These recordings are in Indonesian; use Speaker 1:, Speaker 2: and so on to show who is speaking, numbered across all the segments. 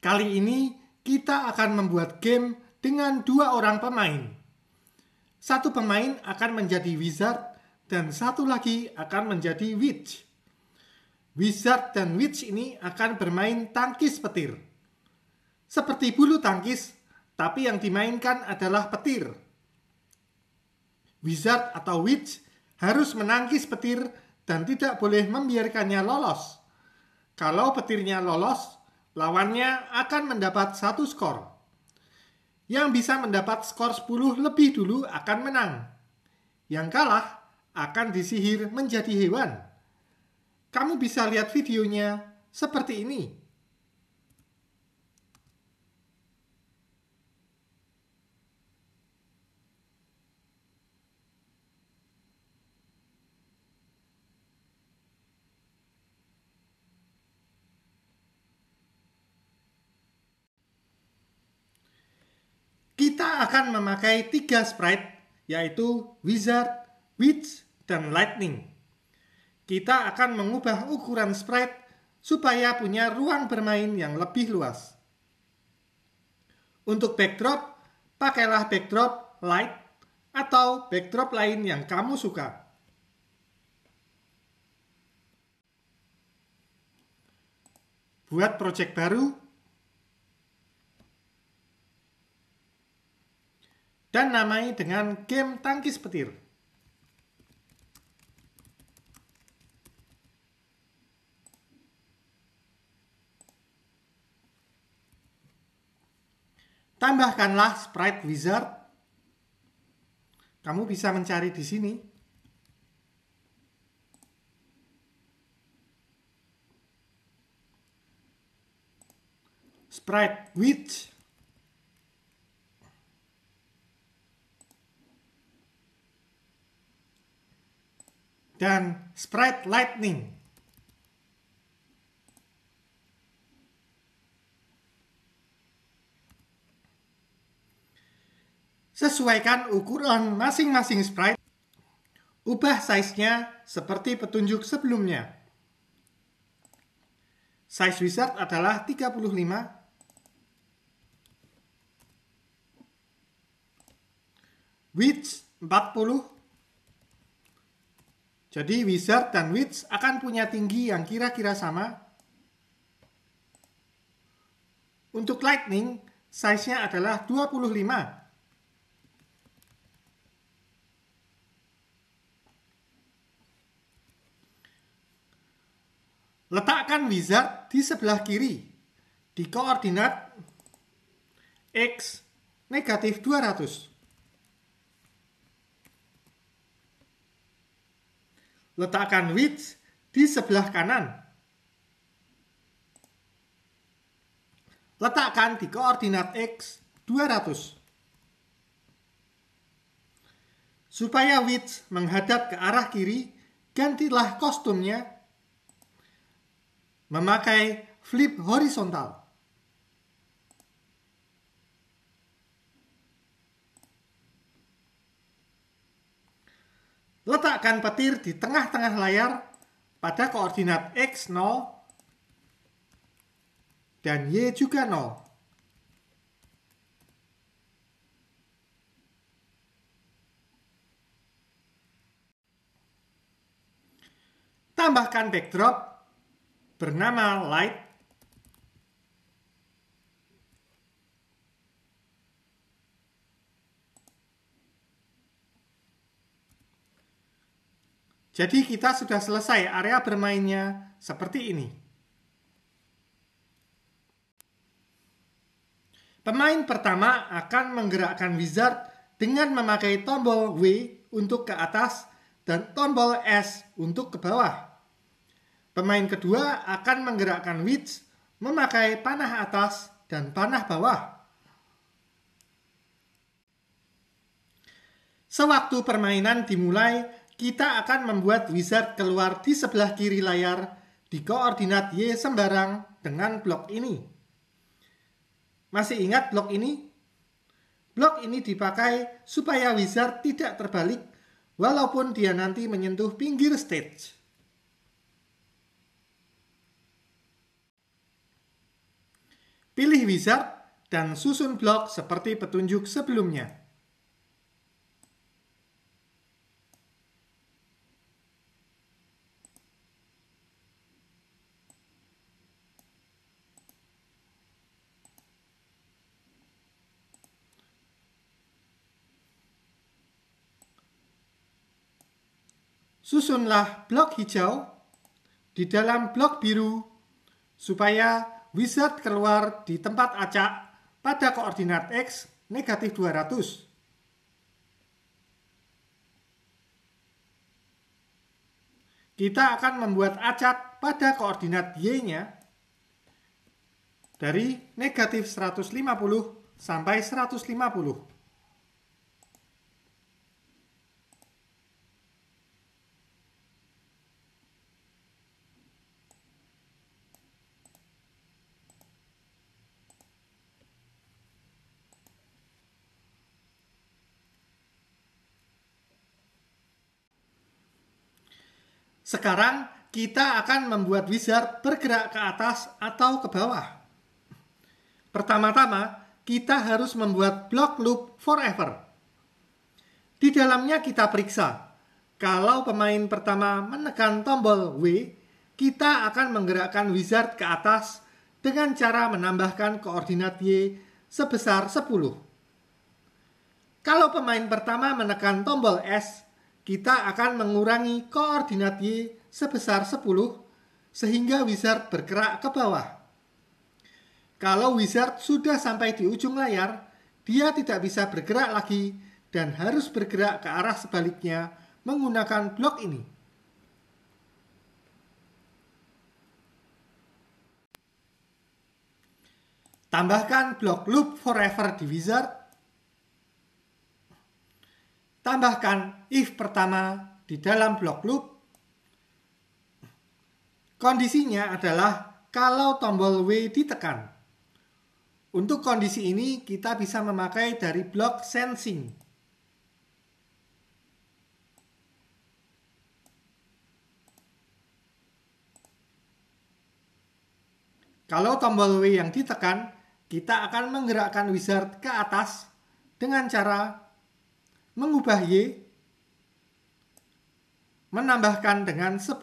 Speaker 1: Kali ini kita akan membuat game dengan dua orang pemain. Satu pemain akan menjadi wizard dan satu lagi akan menjadi witch. Wizard dan witch ini akan bermain tangkis petir. Seperti bulu tangkis, tapi yang dimainkan adalah petir. Wizard atau witch harus menangkis petir dan tidak boleh membiarkannya lolos. Kalau petirnya lolos, lawannya akan mendapat satu skor. Yang bisa mendapat skor 10 lebih dulu akan menang. Yang kalah akan disihir menjadi hewan. Kamu bisa lihat videonya seperti ini. akan memakai tiga sprite yaitu Wizard, Witch, dan Lightning. Kita akan mengubah ukuran sprite supaya punya ruang bermain yang lebih luas. Untuk backdrop, pakailah backdrop light atau backdrop lain yang kamu suka. Buat project baru, dan namai dengan game tangkis petir. Tambahkanlah sprite wizard. Kamu bisa mencari di sini. Sprite witch dan Sprite Lightning. Sesuaikan ukuran masing-masing sprite, ubah size-nya seperti petunjuk sebelumnya. Size wizard adalah 35 width 40 jadi wizard dan witch akan punya tinggi yang kira-kira sama. Untuk lightning, size-nya adalah 25. Letakkan wizard di sebelah kiri di koordinat x negatif 200. Letakkan width di sebelah kanan. Letakkan di koordinat X 200. Supaya width menghadap ke arah kiri, gantilah kostumnya memakai flip horizontal. Letakkan petir di tengah-tengah layar pada koordinat X 0 dan Y juga 0. Tambahkan backdrop bernama Light Jadi kita sudah selesai area bermainnya seperti ini. Pemain pertama akan menggerakkan wizard dengan memakai tombol W untuk ke atas dan tombol S untuk ke bawah. Pemain kedua akan menggerakkan witch memakai panah atas dan panah bawah. Sewaktu permainan dimulai, kita akan membuat wizard keluar di sebelah kiri layar di koordinat Y sembarang dengan blok ini. Masih ingat blok ini? Blok ini dipakai supaya wizard tidak terbalik walaupun dia nanti menyentuh pinggir stage. Pilih wizard dan susun blok seperti petunjuk sebelumnya. Susunlah blok hijau di dalam blok biru supaya wizard keluar di tempat acak pada koordinat X negatif 200. Kita akan membuat acak pada koordinat Y-nya dari negatif 150 sampai 150. Sekarang kita akan membuat wizard bergerak ke atas atau ke bawah. Pertama-tama, kita harus membuat block loop forever. Di dalamnya kita periksa. Kalau pemain pertama menekan tombol W, kita akan menggerakkan wizard ke atas dengan cara menambahkan koordinat Y sebesar 10. Kalau pemain pertama menekan tombol S, kita akan mengurangi koordinat Y sebesar 10 sehingga wizard bergerak ke bawah. Kalau wizard sudah sampai di ujung layar, dia tidak bisa bergerak lagi dan harus bergerak ke arah sebaliknya menggunakan blok ini. Tambahkan blok loop forever di wizard Tambahkan if pertama di dalam blok loop. Kondisinya adalah kalau tombol W ditekan. Untuk kondisi ini kita bisa memakai dari blok sensing. Kalau tombol W yang ditekan, kita akan menggerakkan wizard ke atas dengan cara mengubah Y menambahkan dengan 10.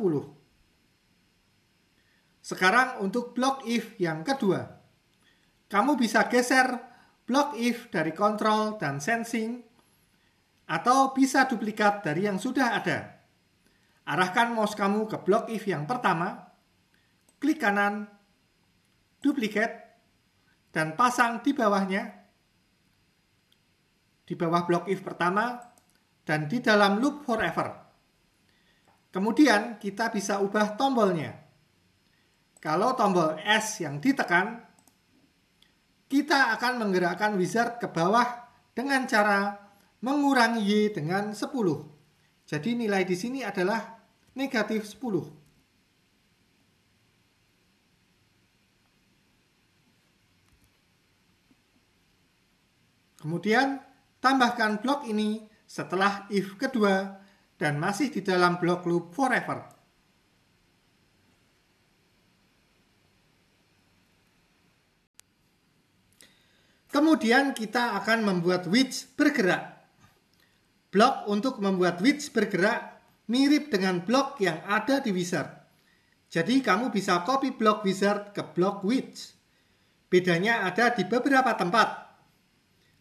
Speaker 1: Sekarang untuk blok if yang kedua. Kamu bisa geser blok if dari kontrol dan sensing atau bisa duplikat dari yang sudah ada. Arahkan mouse kamu ke blok if yang pertama, klik kanan, duplikat, dan pasang di bawahnya di bawah blok if pertama dan di dalam loop forever. Kemudian kita bisa ubah tombolnya. Kalau tombol S yang ditekan, kita akan menggerakkan wizard ke bawah dengan cara mengurangi Y dengan 10. Jadi nilai di sini adalah negatif 10. Kemudian Tambahkan blok ini setelah if kedua dan masih di dalam blok loop forever. Kemudian kita akan membuat which bergerak. Blok untuk membuat which bergerak mirip dengan blok yang ada di wizard. Jadi kamu bisa copy blok wizard ke blok which. Bedanya ada di beberapa tempat.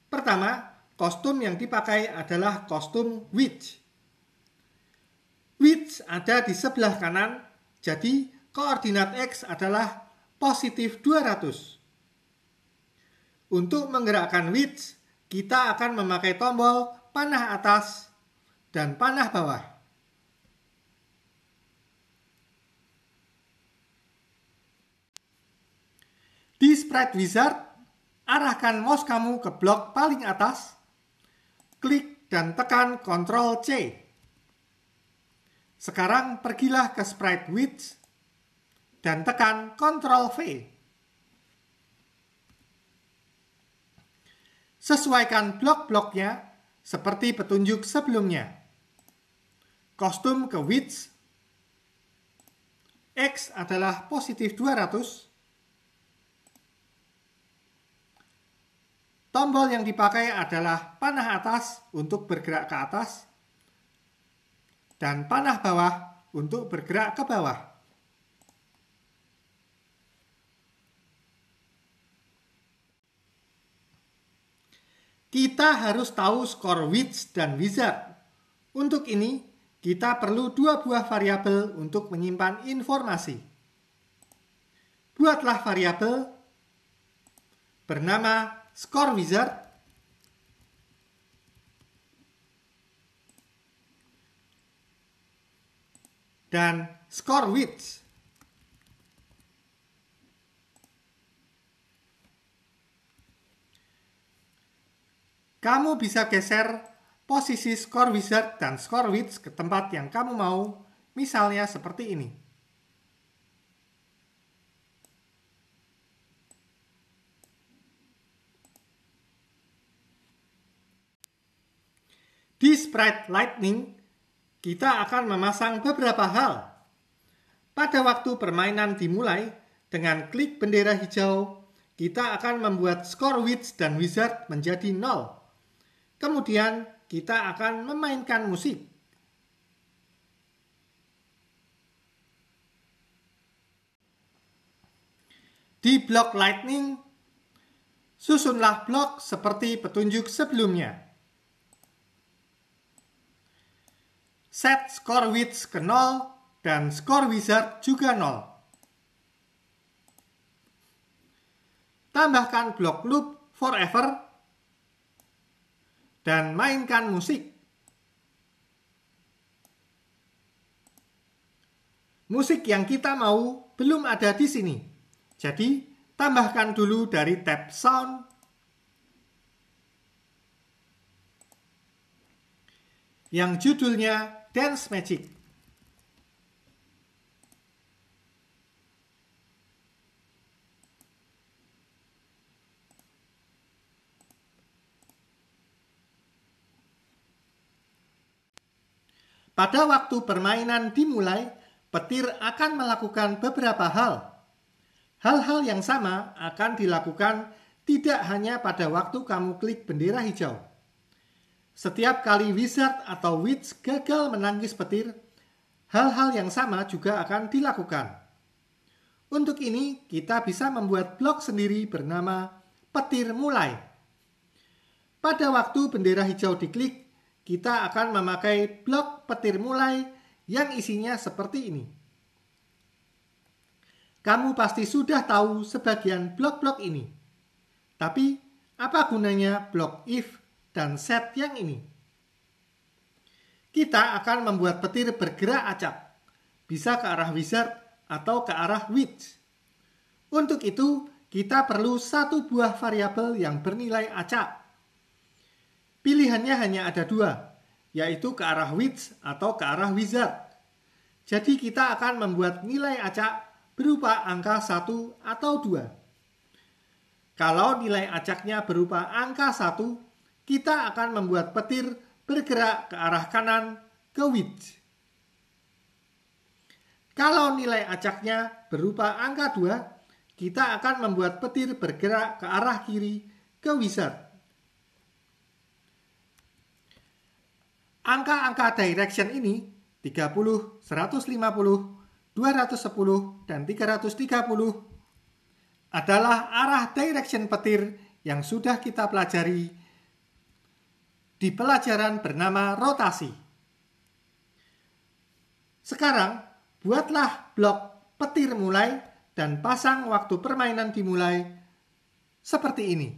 Speaker 1: Pertama, Kostum yang dipakai adalah kostum witch. Witch ada di sebelah kanan, jadi koordinat X adalah positif 200. Untuk menggerakkan witch, kita akan memakai tombol panah atas dan panah bawah. Di Sprite Wizard, arahkan mouse kamu ke blok paling atas klik dan tekan Ctrl C. Sekarang pergilah ke Sprite Width dan tekan Ctrl V. Sesuaikan blok-bloknya seperti petunjuk sebelumnya. Kostum ke width. X adalah positif 200. Tombol yang dipakai adalah panah atas untuk bergerak ke atas dan panah bawah untuk bergerak ke bawah. Kita harus tahu skor witch dan wizard. Untuk ini, kita perlu dua buah variabel untuk menyimpan informasi. Buatlah variabel bernama Score wizard. Dan score width. Kamu bisa geser posisi score wizard dan score width ke tempat yang kamu mau, misalnya seperti ini. Sprite Lightning, kita akan memasang beberapa hal. Pada waktu permainan dimulai, dengan klik bendera hijau, kita akan membuat skor Witch dan Wizard menjadi 0. Kemudian, kita akan memainkan musik. Di blok Lightning, susunlah blok seperti petunjuk sebelumnya. set score width ke 0 dan score wizard juga 0. Tambahkan blok loop forever dan mainkan musik. Musik yang kita mau belum ada di sini. Jadi, tambahkan dulu dari tab sound yang judulnya Dance Magic. Pada waktu permainan dimulai, petir akan melakukan beberapa hal. Hal-hal yang sama akan dilakukan tidak hanya pada waktu kamu klik bendera hijau. Setiap kali wizard atau witch gagal menangkis petir, hal-hal yang sama juga akan dilakukan. Untuk ini, kita bisa membuat blok sendiri bernama petir mulai. Pada waktu bendera hijau diklik, kita akan memakai blok petir mulai yang isinya seperti ini. Kamu pasti sudah tahu sebagian blok-blok ini. Tapi, apa gunanya blok if dan set yang ini. Kita akan membuat petir bergerak acak, bisa ke arah wizard atau ke arah witch. Untuk itu, kita perlu satu buah variabel yang bernilai acak. Pilihannya hanya ada dua, yaitu ke arah witch atau ke arah wizard. Jadi kita akan membuat nilai acak berupa angka 1 atau 2. Kalau nilai acaknya berupa angka 1, kita akan membuat petir bergerak ke arah kanan ke width. Kalau nilai acaknya berupa angka 2, kita akan membuat petir bergerak ke arah kiri ke Wizard. Angka-angka direction ini 30, 150, 210, dan 330 adalah arah direction petir yang sudah kita pelajari di pelajaran bernama rotasi. Sekarang, buatlah blok petir mulai dan pasang waktu permainan dimulai seperti ini.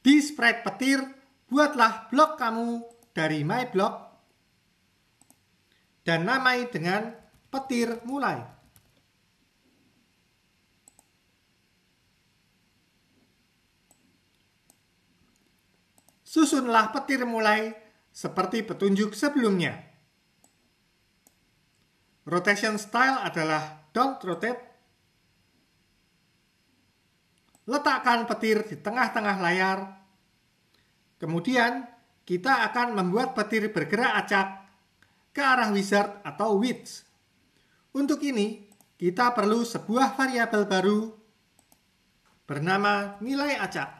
Speaker 1: Di spread petir, buatlah blok kamu dari my block dan namai dengan petir mulai. susunlah petir mulai seperti petunjuk sebelumnya. Rotation style adalah don't rotate. Letakkan petir di tengah-tengah layar. Kemudian, kita akan membuat petir bergerak acak ke arah wizard atau witch. Untuk ini, kita perlu sebuah variabel baru bernama nilai acak.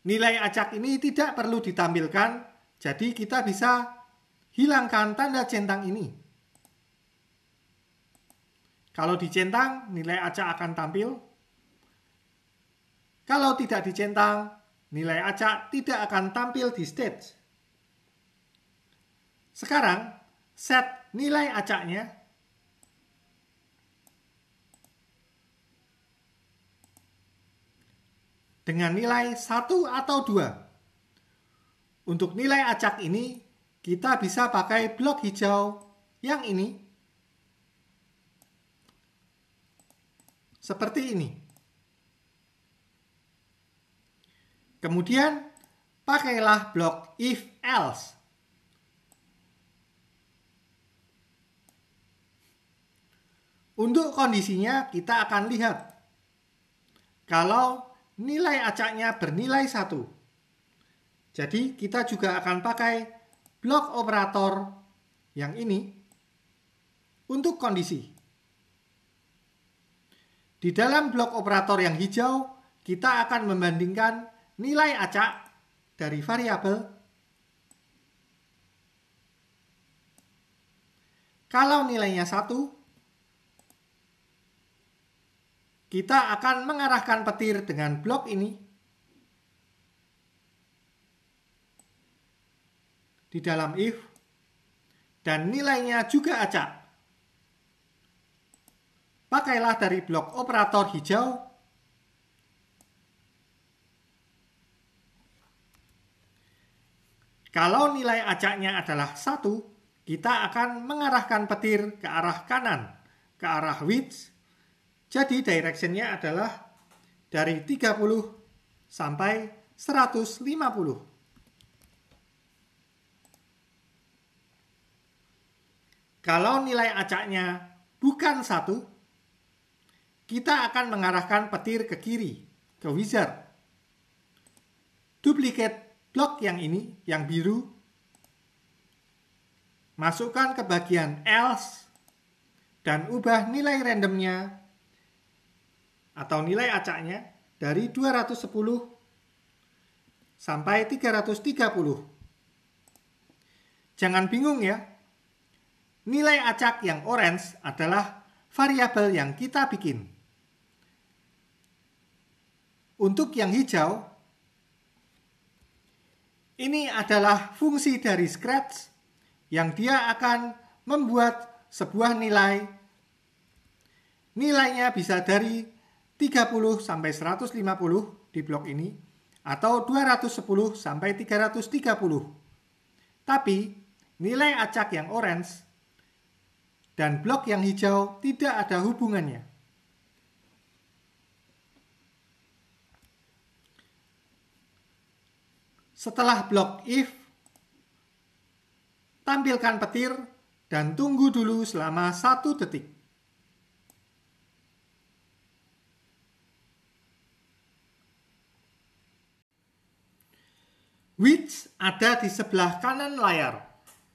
Speaker 1: Nilai acak ini tidak perlu ditampilkan, jadi kita bisa hilangkan tanda centang ini. Kalau dicentang, nilai acak akan tampil. Kalau tidak dicentang, nilai acak tidak akan tampil di stage. Sekarang, set nilai acaknya dengan nilai 1 atau 2. Untuk nilai acak ini, kita bisa pakai blok hijau yang ini. Seperti ini. Kemudian, pakailah blok if else. Untuk kondisinya, kita akan lihat. Kalau nilai acaknya bernilai satu. Jadi kita juga akan pakai blok operator yang ini untuk kondisi. Di dalam blok operator yang hijau, kita akan membandingkan nilai acak dari variabel kalau nilainya satu kita akan mengarahkan petir dengan blok ini di dalam if dan nilainya juga acak. Pakailah dari blok operator hijau Kalau nilai acaknya adalah satu kita akan mengarahkan petir ke arah kanan, ke arah width, jadi directionnya adalah dari 30 sampai 150. Kalau nilai acaknya bukan satu, kita akan mengarahkan petir ke kiri, ke wizard. Duplicate block yang ini, yang biru. Masukkan ke bagian else dan ubah nilai randomnya atau nilai acaknya dari 210 sampai 330. Jangan bingung ya. Nilai acak yang orange adalah variabel yang kita bikin. Untuk yang hijau, ini adalah fungsi dari Scratch yang dia akan membuat sebuah nilai. Nilainya bisa dari 30 sampai 150 di blok ini atau 210 sampai 330. Tapi nilai acak yang orange dan blok yang hijau tidak ada hubungannya. Setelah blok if, tampilkan petir dan tunggu dulu selama satu detik. Which ada di sebelah kanan layar.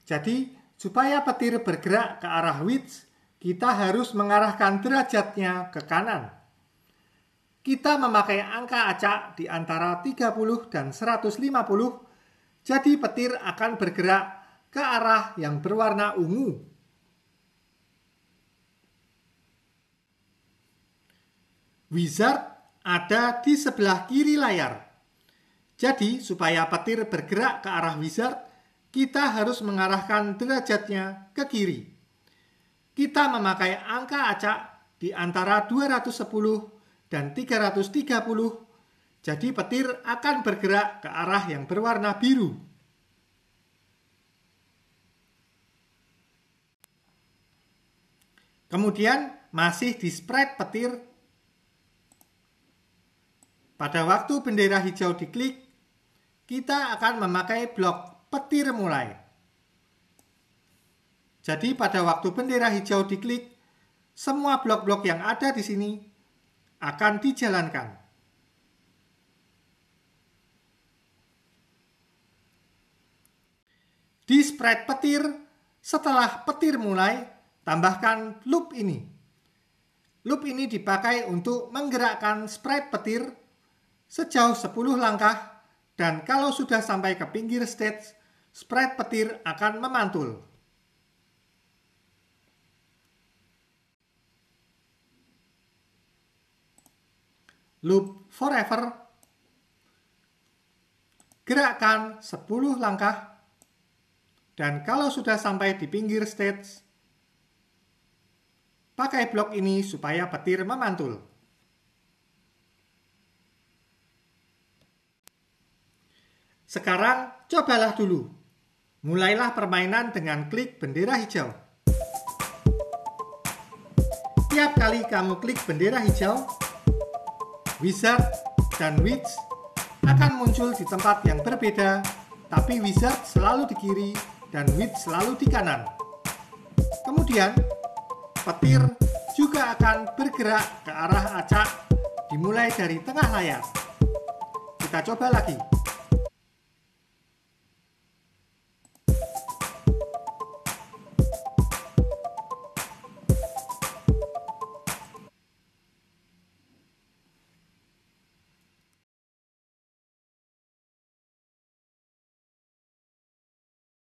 Speaker 1: Jadi, supaya petir bergerak ke arah which, kita harus mengarahkan derajatnya ke kanan. Kita memakai angka acak di antara 30 dan 150, jadi petir akan bergerak ke arah yang berwarna ungu. Wizard ada di sebelah kiri layar. Jadi, supaya petir bergerak ke arah wizard, kita harus mengarahkan derajatnya ke kiri. Kita memakai angka acak di antara 210 dan 330, jadi petir akan bergerak ke arah yang berwarna biru. Kemudian masih di spread petir. Pada waktu bendera hijau diklik, kita akan memakai blok petir mulai. Jadi pada waktu bendera hijau diklik, semua blok-blok yang ada di sini akan dijalankan. Di spread petir, setelah petir mulai, tambahkan loop ini. Loop ini dipakai untuk menggerakkan spread petir sejauh 10 langkah dan kalau sudah sampai ke pinggir stage, spread petir akan memantul. Loop forever. Gerakkan 10 langkah. Dan kalau sudah sampai di pinggir stage, pakai blok ini supaya petir memantul. Sekarang cobalah dulu. Mulailah permainan dengan klik bendera hijau. Tiap kali kamu klik bendera hijau, wizard dan witch akan muncul di tempat yang berbeda, tapi wizard selalu di kiri dan witch selalu di kanan. Kemudian, petir juga akan bergerak ke arah acak dimulai dari tengah layar. Kita coba lagi.